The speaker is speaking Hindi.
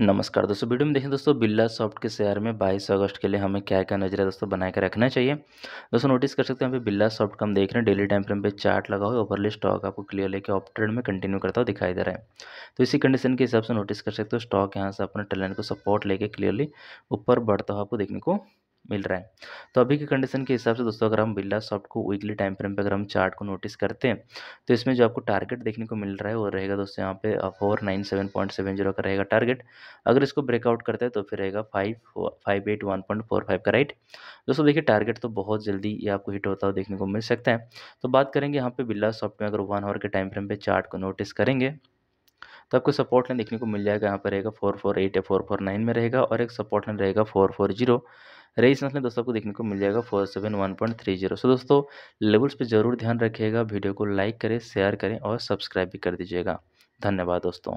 नमस्कार दोस्तों वीडियो में देखें दोस्तों बिल्ला सॉफ्ट के शेयर में 22 अगस्त के लिए हमें क्या क्या नजरिया दोस्तों बनाए के रखना चाहिए दोस्तों नोटिस कर सकते हैं यहाँ पे बिल्ला सॉफ्ट का हम देख रहे हैं डेली टाइम फ्रेम पे चार्ट लगा हुआ ओवरली स्टॉक आपको क्लियर लेके ऑफ ट्रेड में कंटिन्यू करता हुआ दिखाई दे रहा है तो इसी कंडीशन के हिसाब से नोटिस कर सकते हो स्टॉक यहाँ से अपने टैलेंट को सपोर्ट लेके क्लियरली ऊपर बढ़ता हुआ आपको देखने को मिल रहा है तो अभी की कंडीशन के हिसाब से दोस्तों अगर हम बिल्ला सॉफ्ट को वीकली टाइम फ्रेम पर अगर हम चार्ट को नोटिस करते हैं तो इसमें जो आपको टारगेट देखने को मिल रहा है वो रहेगा दोस्तों यहाँ पे four nine seven point seven zero का रहेगा टारगेट अगर इसको ब्रेकआउट करते हैं तो फिर रहेगा five five eight one point four five का राइट दोस्तों देखिए टारगेट तो बहुत जल्दी ये आपको हिट होता हुआ देखने को मिल सकता है तो बात करेंगे यहाँ पर बिल्ला सॉफ्ट में अगर वन आवर के टाइम फ्रेम पर चार्ट को नोटिस करेंगे तो आपको सपोर्ट लाइन देखने को मिल जाएगा यहाँ पर रहेगा फोर फोर एट या फोर फोर नाइन में रहेगा और एक सपोर्ट लाइन रहेगा फोर फोर जीरो रेजिस्टेंस में दोस्तों आपको देखने को मिल जाएगा four seven one point three zero so दोस्तों लेवल्स पे ज़रूर ध्यान रखिएगा वीडियो को लाइक करें शेयर करें और सब्सक्राइब भी कर दीजिएगा धन्यवाद दोस्तों